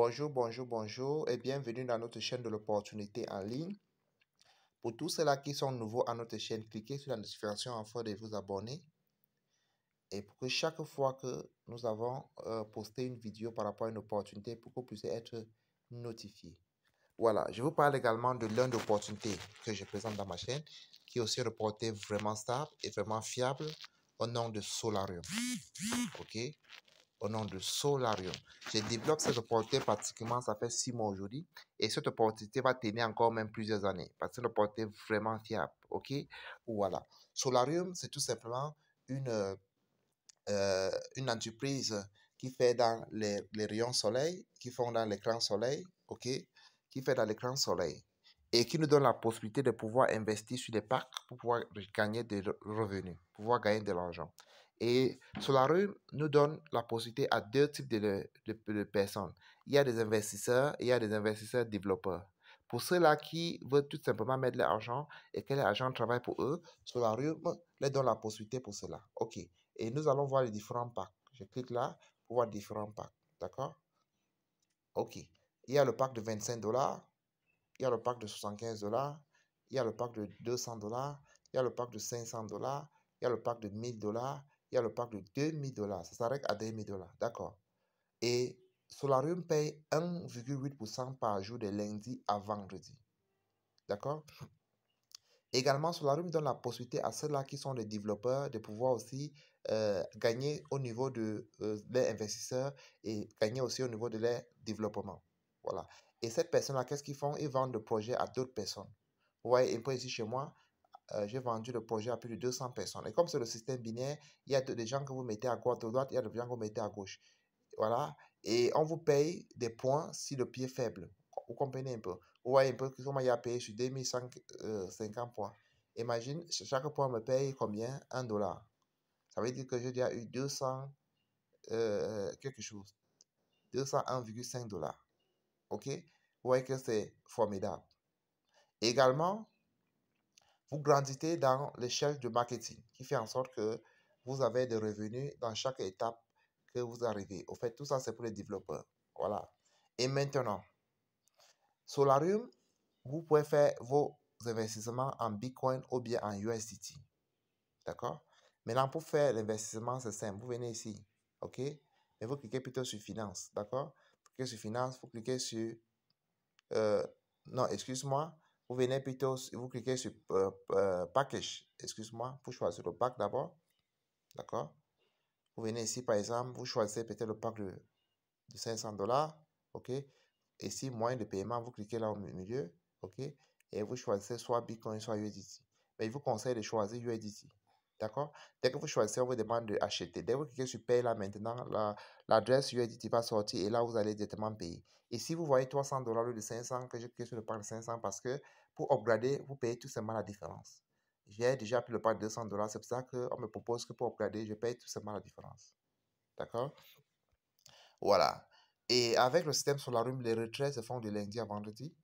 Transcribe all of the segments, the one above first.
Bonjour, bonjour, bonjour et bienvenue dans notre chaîne de l'opportunité en ligne. Pour tous ceux-là qui sont nouveaux à notre chaîne, cliquez sur la notification afin de vous abonner. Et pour que chaque fois que nous avons euh, posté une vidéo par rapport à une opportunité, pour que vous puissiez être notifié. Voilà, je vous parle également de l'une d'opportunités que je présente dans ma chaîne, qui est aussi reporté vraiment stable et vraiment fiable au nom de Solarium. OK au nom de Solarium. Je développe cette opportunité pratiquement, ça fait six mois aujourd'hui, et cette opportunité va tenir encore même plusieurs années, parce que c'est une opportunité vraiment fiable, ok Voilà. Solarium, c'est tout simplement une, euh, euh, une entreprise qui fait dans les, les, rayons soleil, qui font dans l'écran soleil, ok Qui fait dans l'écran soleil et qui nous donne la possibilité de pouvoir investir sur des parcs pour pouvoir gagner des revenus, pouvoir gagner de l'argent. Et Solarum nous donne la possibilité à deux types de, personnes. Il y a des investisseurs et il y a des investisseurs développeurs. Pour ceux-là qui veulent tout simplement mettre leur argent et que l'argent travaille pour eux, Solarum leur donne la possibilité pour cela. OK. Et nous allons voir les différents packs. Je clique là pour voir différents packs. D'accord OK. Il y a le pack de 25 dollars, il y a le pack de 75 dollars, il y a le pack de 200 dollars, il y a le pack de 500 dollars, il y a le pack de 1000 dollars, il y a le pack de 2000 dollars. Ça s'arrête à 2000 dollars, d'accord Et Solarium paye 1,8% par jour de lundi à vendredi. D'accord Également, Solarium donne la possibilité à ceux-là qui sont des développeurs de pouvoir aussi euh, gagner au niveau de euh, investisseurs et gagner aussi au niveau de leur développement. Voilà. Et cette personne-là, qu'est-ce qu'ils font Ils vendent des projets à d'autres personnes. Vous voyez, un peu ici chez moi, euh, j'ai vendu le projet à plus de 200 personnes. Et comme c'est le système binaire, il y a des gens que vous mettez à droite, à droite, il y a des gens que vous mettez à gauche. Voilà. Et on vous paye des points si le pied est faible. Vous comprenez un peu. Vous voyez un peu comment il y a payé sur 2150 euh, points. Imagine, chaque point me paye combien 1 dollar. Ça veut dire que j'ai déjà eu 200 euh, quelque chose. 201,5 dollars. OK Vous voyez que c'est formidable. Également, vous grandissez dans l'échelle de marketing qui fait en sorte que vous avez des revenus dans chaque étape que vous arrivez. Au fait, tout ça, c'est pour les développeurs. Voilà. Et maintenant, Solarium, vous pouvez faire vos investissements en Bitcoin ou bien en USDT. D'accord Maintenant, pour faire l'investissement, c'est simple. Vous venez ici. OK Mais vous cliquez plutôt sur Finance. D'accord Vous cliquez sur Finance, vous cliquez sur... Euh, non, excuse-moi. Vous venez plutôt, vous cliquez sur euh, euh, Package, excuse-moi, vous choisir le pack d'abord. D'accord Vous venez ici, par exemple, vous choisissez peut-être le pack de, 500 dollars. OK Ici, moyen de paiement, vous cliquez là au milieu. OK Et vous choisissez soit Bitcoin, soit USDT. Mais il vous conseille de choisir USDT. D'accord Dès que vous choisissez, on vous demande d'acheter. Dès que vous cliquez sur Paye là maintenant, l'adresse la, va sortir et là, vous allez directement payer. Et si vous voyez 300 dollars lieu de 500, que j'ai cliqué sur le pack de 500 parce que pour upgrader, vous payez tout simplement la différence. J'ai déjà pris le pack de 200 dollars, c'est pour ça qu'on me propose que pour upgrader, je paye tout simplement la différence. D'accord Voilà. Et avec le système Solarum, les retraits se font de lundi à vendredi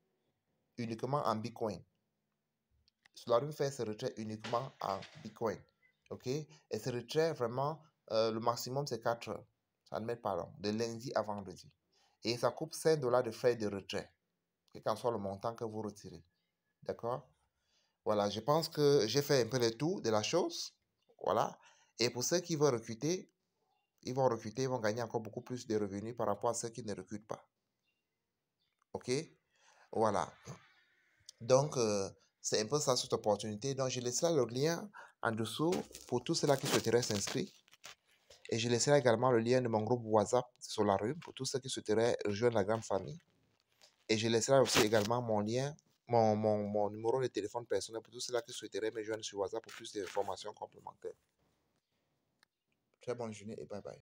uniquement en Bitcoin. Solarum fait ses retraits uniquement en Bitcoin. OK Et ce retrait, vraiment, euh, le maximum, c'est 4 heures. Ça ne met pas long, de lundi à vendredi. Et ça coupe 5 dollars de frais de retrait, quel qu'en soit le montant que vous retirez. D'accord Voilà, je pense que j'ai fait un peu le tout de la chose. Voilà. Et pour ceux qui veulent recruter, ils vont recruter, ils vont gagner encore beaucoup plus de revenus par rapport à ceux qui ne recrutent pas. OK Voilà. Donc, euh, c'est un peu ça, cette opportunité. Donc, je laisse là le lien en dessous pour tous ceux-là qui souhaiteraient s'inscrire. Et je laisserai également le lien de mon groupe WhatsApp sur la rue pour tous ceux qui souhaiteraient rejoindre la grande famille. Et je laisserai aussi également mon lien, mon, mon, numéro de téléphone personnel pour tous ceux-là qui souhaiteraient me joindre sur WhatsApp pour plus d'informations complémentaires. Très bonne journée et bye bye.